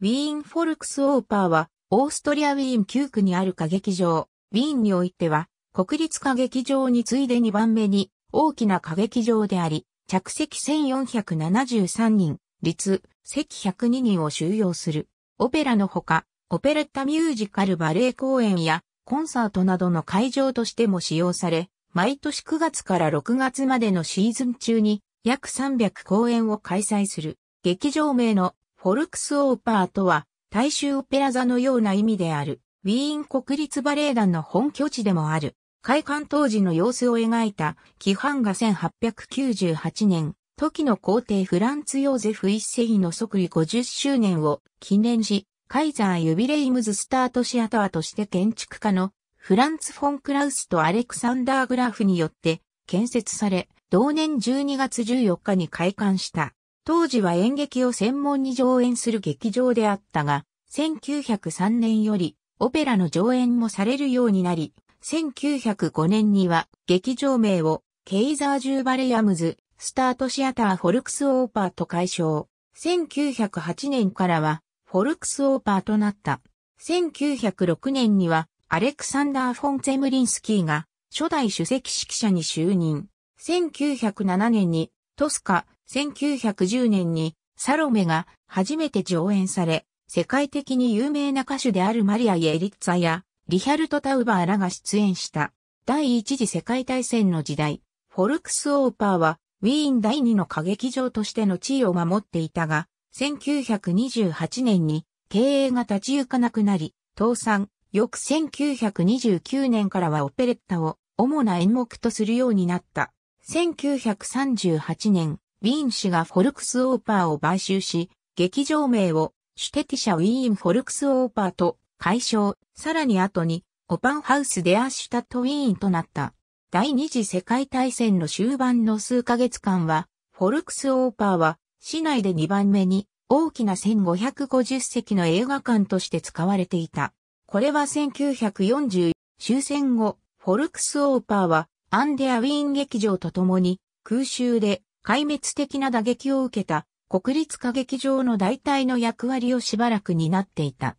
ウィーンフォルクスオーパーは、オーストリアウィーン9区にある歌劇場、ウィーンにおいては、国立歌劇場に次いで2番目に大きな歌劇場であり、着席1473人、率、席102人を収容する。オペラのほか、オペレッタミュージカルバレエ公演やコンサートなどの会場としても使用され、毎年9月から6月までのシーズン中に約300公演を開催する。劇場名のフォルクスオーパーとは、大衆オペラ座のような意味である、ウィーン国立バレエ団の本拠地でもある、開館当時の様子を描いた、規範が1898年、時の皇帝フランツ・ヨーゼフ一世の即位50周年を記念し、カイザー・ユビレイムズ・スタート・シアターとして建築家のフランツ・フォン・クラウスとアレクサンダー・グラフによって建設され、同年12月14日に開館した。当時は演劇を専門に上演する劇場であったが、1903年よりオペラの上演もされるようになり、1905年には劇場名をケイザージューバレヤムズ、スタートシアターフォルクスオーパーと解消。1908年からはフォルクスオーパーとなった。1906年にはアレクサンダー・フォン・ゼムリンスキーが初代主席指揮者に就任。1907年にトスカ1910年にサロメが初めて上演され、世界的に有名な歌手であるマリア・イエリッツァやリヒャルト・タウバーらが出演した第一次世界大戦の時代、フォルクス・オーパーはウィーン第二の歌劇場としての地位を守っていたが、1928年に経営が立ち行かなくなり、倒産、翌1929年からはオペレッタを主な演目とするようになった。1938年、ウィーン氏がフォルクスオーパーを買収し、劇場名をシュテティシャウィーンフォルクスオーパーと解消、さらに後にオパンハウスデアシュタットウィーンとなった。第二次世界大戦の終盤の数ヶ月間は、フォルクスオーパーは市内で2番目に大きな1550席の映画館として使われていた。これは1940終戦後、フォルクスオーパーはアンデアウィーン劇場と共に空襲で壊滅的な打撃を受けた国立歌劇場の代替の役割をしばらく担っていた。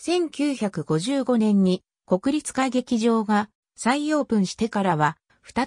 1955年に国立歌劇場が再オープンしてからは、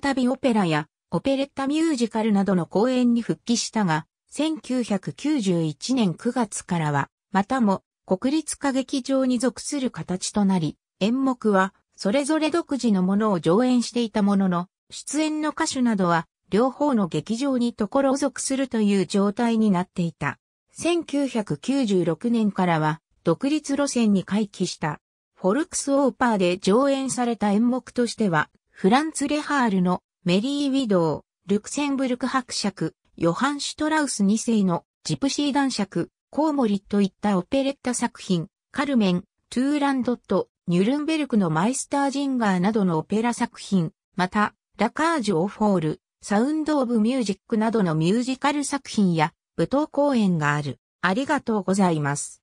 再びオペラやオペレッタミュージカルなどの公演に復帰したが、1991年9月からは、またも国立歌劇場に属する形となり、演目はそれぞれ独自のものを上演していたものの、出演の歌手などは両方の劇場に所属するという状態になっていた。1996年からは独立路線に回帰した。フォルクスオーパーで上演された演目としては、フランツ・レハールのメリー・ウィドウ、ルクセンブルク伯爵、ヨハン・シュトラウス2世のジプシー男爵、コウモリといったオペレッタ作品、カルメン、トゥーランドット、ニュルンベルクのマイスター・ジンガーなどのオペラ作品、また、ラカージュ・オフォール、サウンドオブミュージックなどのミュージカル作品や舞踏公演がある。ありがとうございます。